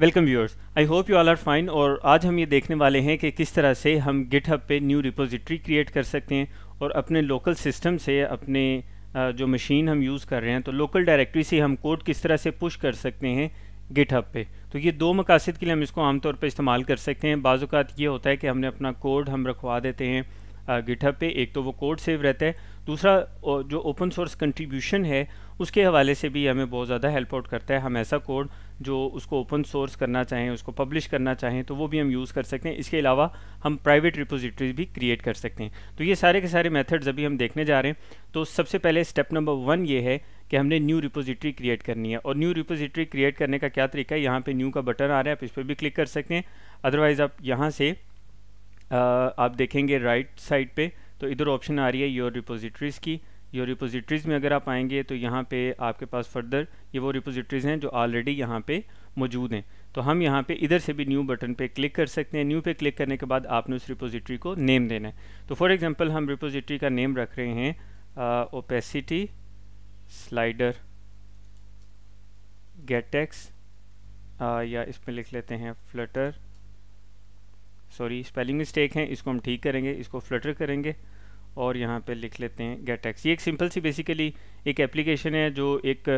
welcome viewers I hope you all are fine और आज हम ये देखने वाले हैं कि किस तरह से हम गिटहब पे न्यू रिपोजिट्री क्रिएट कर सकते हैं और अपने लोकल सिस्टम से अपने जो मशीन हम यूज़ कर रहे हैं तो लोकल डायरेक्टरी से हम कोड किस तरह से पुश कर सकते हैं गिटहब पे तो ये दो मकासद के लिए हम इसको आमतौर पर इस्तेमाल कर सकते हैं बाज़ात ये होता है कि हमने अपना कोड हम रखवा देते हैं गिटहब पे एक तो वो कोड सेव रहता है दूसरा जो ओपन सोर्स कंट्रीब्यूशन है उसके हवाले से भी हमें बहुत ज़्यादा हेल्प आउट करता है हम ऐसा कोड जो उसको ओपन सोर्स करना चाहें उसको पब्लिश करना चाहें तो वो भी हम यूज़ कर सकते हैं इसके अलावा हम प्राइवेट रिपोजिटरीज भी क्रिएट कर सकते हैं तो ये सारे के सारे मेथड्स अभी हम देखने जा रहे हैं तो सबसे पहले स्टेप नंबर वन ये है कि हमने न्यू रिपोजिटरी क्रिएट करनी है और न्यू रिपोजिटरी क्रिएट करने का क्या तरीका है यहाँ पर न्यू का बटन आ रहा है आप इस पर भी क्लिक कर सकते हैं अदरवाइज़ आप यहाँ से आ, आप देखेंगे राइट साइड पर तो इधर ऑप्शन आ रही है योर रिपोजिटरीज़ की योर रिपोजिटरीज़ में अगर आप आएंगे तो यहाँ पे आपके पास फर्दर ये वो रिपोजिटरीज़ हैं जो ऑलरेडी यहाँ पे मौजूद हैं तो हम यहाँ पे इधर से भी न्यू बटन पे क्लिक कर सकते हैं न्यू पे क्लिक करने के बाद आपने उस रिपोजिटरी को नेम देना है तो फॉर एग्ज़ाम्पल हम रिपोजिट्री का नेम रख रहे हैं ओपेसिटी स्लाइडर गेटेक्स या इसमें लिख लेते हैं फ्लटर सॉरी स्पेलिंग मिस्टेक है इसको हम ठीक करेंगे इसको फ्लटर करेंगे और यहाँ पे लिख लेते हैं गेट एक्स ये एक सिंपल सी बेसिकली एक एप्लीकेशन है जो एक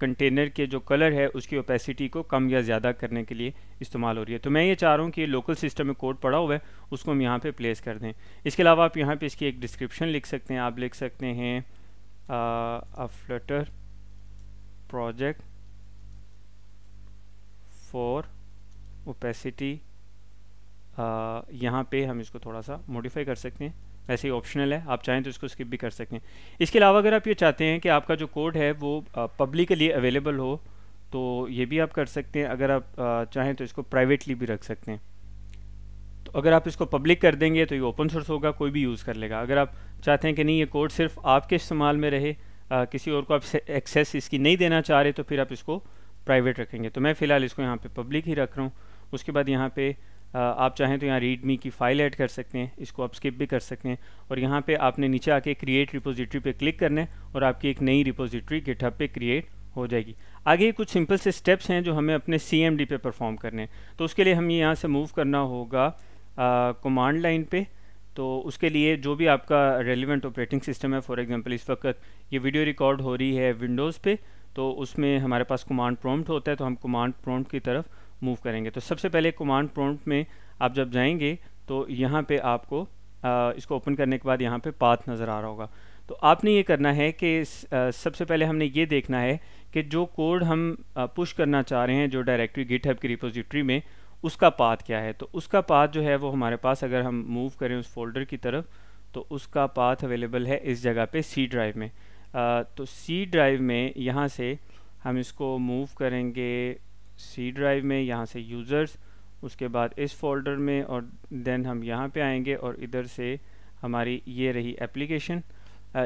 कंटेनर के जो कलर है उसकी ओपेसिटी को कम या ज़्यादा करने के लिए इस्तेमाल हो रही है तो मैं ये चाह रहा हूँ कि लोकल सिस्टम में कोड पड़ा हुआ है उसको हम यहाँ पे प्लेस कर दें इसके अलावा आप यहाँ पे इसकी एक डिस्क्रिप्शन लिख सकते हैं आप लिख सकते हैं a Flutter project for opacity यहाँ पे हम इसको थोड़ा सा मॉडिफाई कर सकते हैं वैसे ही ऑप्शनल है आप चाहें तो इसको स्किप भी कर सकते हैं इसके अलावा अगर आप ये चाहते हैं कि आपका जो कोड है वो पब्लिकली अवेलेबल हो तो ये भी आप कर सकते हैं अगर आप चाहें तो इसको प्राइवेटली भी रख सकते हैं तो अगर आप इसको पब्लिक कर देंगे तो ये ओपन सोर्स होगा कोई भी यूज़ कर लेगा अगर आप चाहते हैं कि नहीं ये कोड सिर्फ आपके इस्तेमाल में रहे आ, किसी और को आप एक्सेस इसकी नहीं देना चाह रहे तो फिर आप इसको प्राइवेट रखेंगे तो मैं फ़िलहाल इसको यहाँ पर पब्लिक ही रख रहा हूँ उसके बाद यहाँ पर आप चाहें तो यहाँ रीडमी की फ़ाइल ऐड कर सकते हैं इसको आप स्किप भी कर सकते हैं और यहाँ पे आपने नीचे आके क्रिएट रिपोजिटरी पे क्लिक करना है और आपकी एक नई रिपोजिटरी गिटहब पे क्रिएट हो जाएगी आगे कुछ सिंपल से स्टेप्स हैं जो हमें अपने सी एम डी पे परफॉर्म करने हैं तो उसके लिए हमें यहाँ से मूव करना होगा कमांड लाइन पर तो उसके लिए जो भी आपका रेलिवेंट ऑपरेटिंग सिस्टम है फॉर एग्ज़ाम्पल इस वक्त ये वीडियो रिकॉर्ड हो रही है विंडोज़ पर तो उसमें हमारे पास कमांड प्रॉम्प्ट होता है तो हम कमांड प्रॉम्प्ट की तरफ मूव करेंगे तो सबसे पहले कमांड प्रॉम्प्ट में आप जब जाएंगे तो यहाँ पे आपको आ, इसको ओपन करने के बाद यहाँ पे पाथ नज़र आ रहा होगा तो आपने ये करना है कि सबसे पहले हमने ये देखना है कि जो कोड हम पुश करना चाह रहे हैं जो डायरेक्टरी हब की रिपोजिटरी में उसका पाथ क्या है तो उसका पाथ जो है वो हमारे पास अगर हम मूव करें उस फोल्डर की तरफ तो उसका पाथ अवेलेबल है इस जगह पे सी ड्राइव में आ, तो सी ड्राइव में यहाँ से हम इसको मूव करेंगे सी ड्राइव में यहाँ से यूज़र्स उसके बाद इस फोल्डर में और देन हम यहाँ पे आएंगे और इधर से हमारी ये रही एप्लीकेशन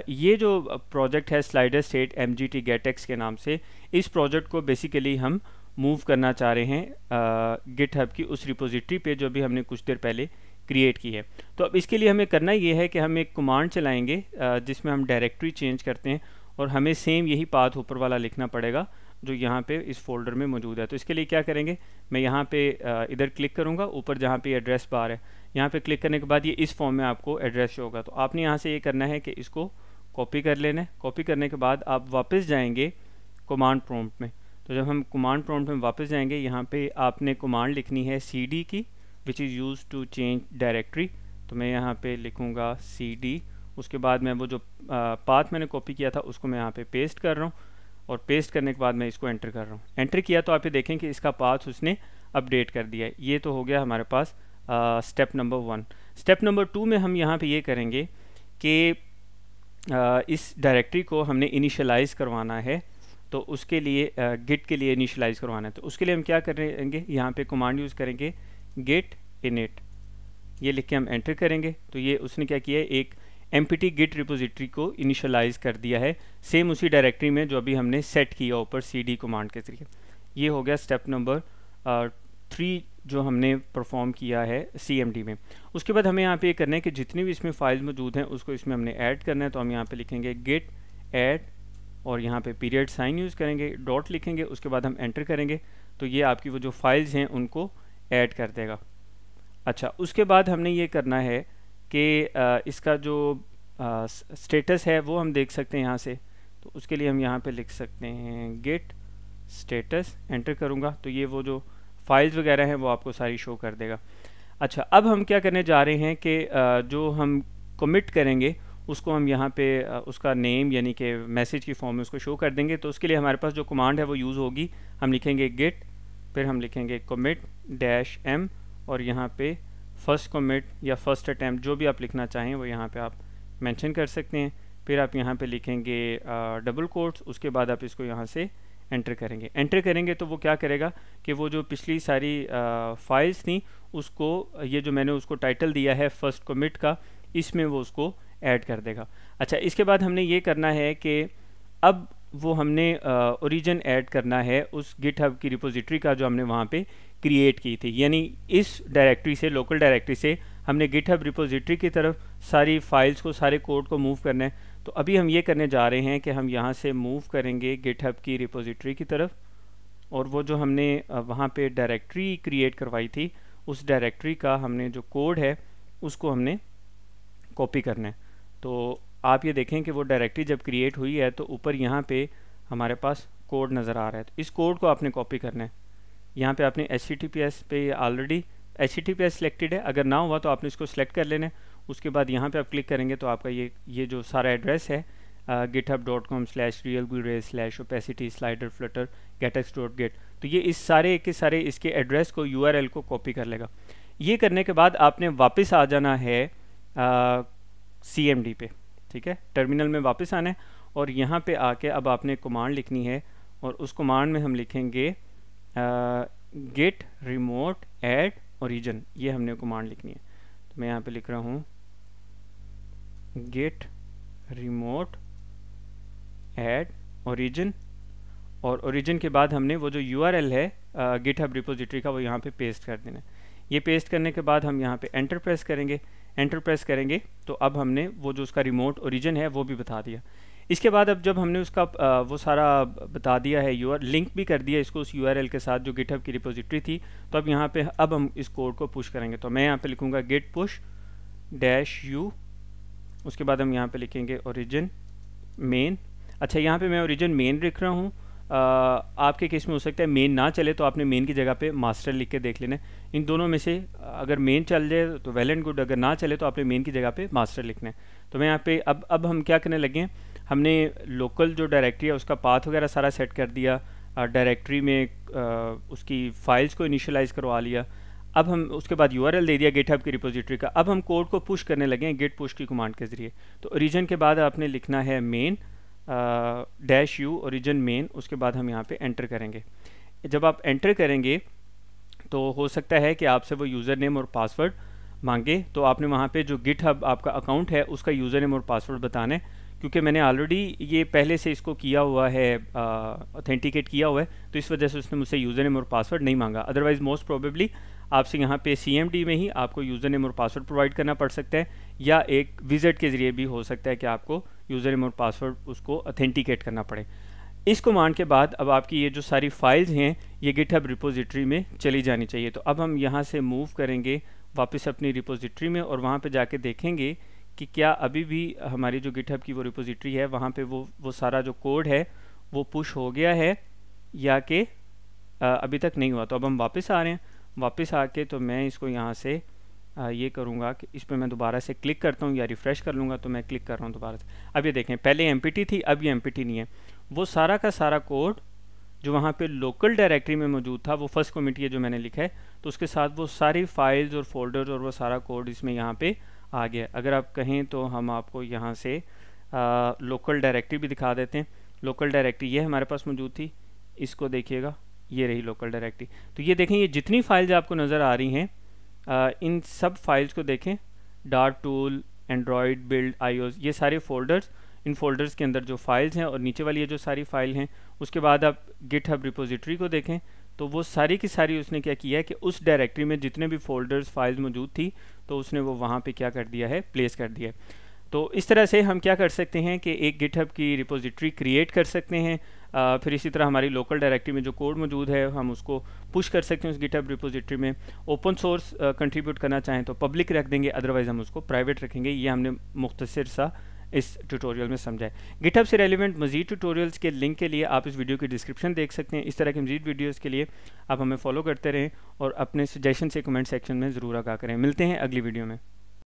ये जो प्रोजेक्ट है slider state M G T GetX के नाम से इस प्रोजेक्ट को बेसिकली हम मूव करना चाह रहे हैं गिट हब की उस रिपोजिटरी पे जो भी हमने कुछ देर पहले क्रिएट की है तो अब इसके लिए हमें करना ये है कि हम एक कमांड चलाएंगे जिसमें हम डायरेक्टरी चेंज करते हैं और हमें सेम यही पाथ ऊपर वाला लिखना पड़ेगा जो यहाँ पे इस फोल्डर में मौजूद है तो इसके लिए क्या करेंगे मैं यहाँ पे इधर क्लिक करूँगा ऊपर जहाँ पे एड्रेस बार है यहाँ पे क्लिक करने के बाद ये इस फॉर्म में आपको एड्रेस शो होगा तो आपने यहाँ से ये करना है कि इसको कॉपी कर लेना है कॉपी करने के बाद आप वापस जाएंगे कमांड प्रॉम्प्ट में तो जब हम कमांड प्रॉम्प्ट में वापस जाएंगे यहाँ पर आपने कमांड लिखनी है सी डी की which is use to change directory तो मैं यहाँ पर लिखूँगा सी डी उसके बाद मैं वो जो पाथ मैंने कॉपी किया था उसको मैं यहाँ पे पेस्ट कर रहा हूँ और पेस्ट करने के बाद मैं इसको एंटर कर रहा हूँ एंटर किया तो आप ये देखें कि इसका पाथ उसने अपडेट कर दिया है ये तो हो गया हमारे पास step number one step number two में हम यहाँ पे ये करेंगे कि इस डायरेक्टरी को हमने इनिशलाइज़ करवाना है तो उसके लिए गिट के लिए इनिशलाइज़ करवाना है तो उसके लिए हम क्या करेंगे यहाँ पर कमांड यूज़ करेंगे गिट इनिट ये लिख के हम एंटर करेंगे तो ये उसने क्या किया है एक empty git repository को इनिशलाइज कर दिया है सेम उसी डायरेक्टरी में जो अभी हमने सेट किया ऊपर सी डी कमांड के जरिए ये हो गया स्टेप नंबर थ्री जो हमने परफॉर्म किया है सी एम डी में उसके बाद हमें यहाँ पे ये करना है कि जितनी भी इसमें फाइल्स मौजूद हैं उसको इसमें हमने ऐड करना है तो हम यहाँ पे लिखेंगे गिट ऐड और यहाँ पे पीरियड साइन यूज़ करेंगे डॉट लिखेंगे उसके बाद हम एंटर करेंगे तो ये आपकी वो जो फाइल्स हैं उनको ऐड कर देगा अच्छा उसके बाद हमने ये करना है कि इसका जो स्टेटस है वो हम देख सकते हैं यहाँ से तो उसके लिए हम यहाँ पे लिख सकते हैं गेट स्टेटस एंटर करूँगा तो ये वो जो फाइल्स वगैरह हैं वो आपको सारी शो कर देगा अच्छा अब हम क्या करने जा रहे हैं कि जो हम कमिट करेंगे उसको हम यहाँ पे उसका नेम यानी कि मैसेज की फॉर्म में उसको शो कर देंगे तो उसके लिए हमारे पास जो कमांड है वो यूज़ होगी हम लिखेंगे गेट फिर हम लिखेंगे कमिट डैश एम और यहाँ पे फर्स्ट कमिट या फर्स्ट अटैम्प्ट जो भी आप लिखना चाहें वो यहाँ पे आप मेंशन कर सकते हैं फिर आप यहाँ पे लिखेंगे डबल कोट्स उसके बाद आप इसको यहाँ से एंटर करेंगे एंटर करेंगे तो वो क्या करेगा कि वो जो पिछली सारी फाइल्स थी उसको ये जो मैंने उसको टाइटल दिया है फर्स्ट कमिट का इसमें वो उसको ऐड कर देगा अच्छा इसके बाद हमने ये करना है कि अब वो हमने ओरिजिन ऐड करना है उस हब की रिपोजिटरी का जो हमने वहाँ पे क्रिएट की थी यानी इस डायरेक्टरी से लोकल डायरेक्टरी से हमने हब रिपोजिटरी की तरफ सारी फाइल्स को सारे कोड को मूव करना है तो अभी हम ये करने जा रहे हैं कि हम यहाँ से मूव करेंगे हब की रिपोजिटरी की तरफ और वो जो हमने वहाँ पर डायरेक्ट्री क्रिएट करवाई थी उस डायरेक्ट्री का हमने जो कोड है उसको हमने कॉपी करना है तो आप ये देखें कि वो डायरेक्टरी जब क्रिएट हुई है तो ऊपर यहाँ पे हमारे पास कोड नज़र आ रहा है तो इस कोड को आपने कॉपी करना है यहाँ पे आपने एच पे ऑलरेडी एच टी सिलेक्टेड है अगर ना हुआ तो आपने इसको सेलेक्ट कर लेना है उसके बाद यहाँ पे आप क्लिक करेंगे तो आपका ये ये जो सारा एड्रेस है hub dot com slash real गुरे slash opacity slider Flutter GetX dot git तो ये इस सारे के सारे इसके एड्रेस को यू को कॉपी कर लेगा ये करने के बाद आपने वापस आ जाना है सी एम डी पे ठीक है टर्मिनल में वापस आना है और यहाँ पे आके अब आपने कमांड लिखनी है और उस कमांड में हम लिखेंगे गेट रिमोट एड ओरिजन ये हमने कमांड लिखनी है तो मैं यहाँ पे लिख रहा हूँ गेट रिमोट एड ओरिजिन और ओरिजिन के बाद हमने वो जो यू है गिट हब रिपोजिटरी का वो यहाँ पे पेस्ट कर देना है ये पेस्ट करने के बाद हम यहाँ पे एंटर प्रेस करेंगे एंटर प्रेस करेंगे तो अब हमने वो जो उसका रिमोट ओरिजिन है वो भी बता दिया इसके बाद अब जब हमने उसका वो सारा बता दिया है यू लिंक भी कर दिया इसको उस यू के साथ जो गिटअप की रिपोजिटरी थी तो अब यहाँ पे अब हम इस कोड को पुश करेंगे तो मैं यहाँ पे लिखूँगा गिट पुश डैश यू उसके बाद हम यहाँ पे लिखेंगे ओरिजिन मेन अच्छा यहाँ पे मैं ओरिजिन मेन लिख रहा हूँ आपके केस में हो सकता है मेन ना चले तो आपने मेन की जगह पे मास्टर लिख के देख लेना है इन दोनों में से अगर मेन चल जाए तो वेल एंड गुड अगर ना चले तो आपने मेन की जगह पे मास्टर लिखना है तो मैं यहाँ पे अब अब हम क्या करने लगे हैं हमने लोकल जो डायरेक्टरी है उसका पाथ वगैरह सारा सेट कर दिया डायरेक्टरी में आ, उसकी फाइल्स को इनिशलाइज करवा लिया अब हम उसके बाद यू दे दिया गेट की रिपोजिटरी का अब हम कोड को पुश करने लगे हैं गेट पुश की कमांड के ज़रिए तो रीजन के बाद आपने लिखना है main dash U origin main उसके बाद हम यहाँ पे एंटर करेंगे जब आप एंटर करेंगे तो हो सकता है कि आपसे वो यूज़र नेम और पासवर्ड मांगे तो आपने वहाँ पे जो गिट हब आपका अकाउंट है उसका यूज़र नेम और पासवर्ड बताना है क्योंकि मैंने ऑलरेडी ये पहले से इसको किया हुआ है ऑथेंटिकेट किया हुआ है तो इस वजह से उसने मुझसे यूज़र नेम और पासवर्ड नहीं मांगा अदरवाइज़ मोस्ट प्रोबेबली आपसे यहाँ पे सी में ही आपको यूज़र नेम और पासवर्ड प्रोवाइड करना पड़ सकता है या एक विजिट के ज़रिए भी हो सकता है कि आपको यूज़र नेम और पासवर्ड उसको अथेंटिकेट करना पड़े इस कमांड के बाद अब आपकी ये जो सारी फाइल्स हैं ये गिटहब रिपोजिटरी में चली जानी चाहिए तो अब हम यहाँ से मूव करेंगे वापस अपनी रिपोजिटरी में और वहाँ पर जाके देखेंगे कि क्या अभी भी हमारी जो गिटहब की वो रिपोजिटरी है वहाँ पर वो वो सारा जो कोड है वो पुश हो गया है या कि अभी तक नहीं हुआ तो अब हम वापस आ रहे हैं वापस आके तो मैं इसको यहाँ से आ, ये करूँगा कि इस पर मैं दोबारा से क्लिक करता हूँ या रिफ़्रेश कर लूँगा तो मैं क्लिक कर रहा हूँ दोबारा से अब ये देखें पहले एम थी अब ये एम नहीं है वो सारा का सारा कोड जो वहाँ पे लोकल डायरेक्टरी में मौजूद था वो फर्स्ट कमिटी है जो मैंने लिखा है तो उसके साथ वो सारी फाइल्स और फोल्डर्स और वो सारा कोड इसमें यहाँ पे आ गया अगर आप कहें तो हम आपको यहाँ से आ, लोकल डायरेक्टरी भी दिखा देते हैं लोकल डायरेक्टरी ये हमारे पास मौजूद थी इसको देखिएगा ये रही लोकल डायरेक्टरी तो ये देखें ये जितनी फाइल्स आपको नज़र आ रही हैं इन सब फाइल्स को देखें डार टूल एंड्रॉयड बिल्ड आई ये सारे फोल्डर्स इन फोल्डर्स के अंदर जो फाइल्स हैं और नीचे वाली ये जो सारी फाइल हैं उसके बाद आप गिट हब रिपोजिटरी को देखें तो वो सारी की सारी उसने क्या किया है कि उस डायरेक्टरी में जितने भी फोल्डर्स फाइल्स मौजूद थी तो उसने वो वहाँ पे क्या कर दिया है प्लेस कर दिया है तो इस तरह से हम क्या कर सकते हैं कि एक गिटहब की रिपोजिटरी क्रिएट कर सकते हैं फिर इसी तरह हमारी लोकल डायरेक्टरी में जो कोड मौजूद है हम उसको पुश कर सकते हैं उस गिटअप रिपोजिटरी में ओपन सोर्स कंट्रीब्यूट करना चाहें तो पब्लिक रख देंगे अदरवाइज़ हम उसको प्राइवेट रखेंगे ये हमने मुख्तर सा इस ट्यूटोरियल में समझाए गिटअप से रेलिवेंट मजीद ट्यूटोरियल्स के लिंक के लिए आप इस वीडियो की डिस्क्रिप्शन देख सकते हैं इस तरह की मजीद वीडियोज़ के लिए आप हमें फॉलो करते रहें और अपने सजेशन से कमेंट सेक्शन में ज़रूर आगा करें मिलते हैं अगली वीडियो में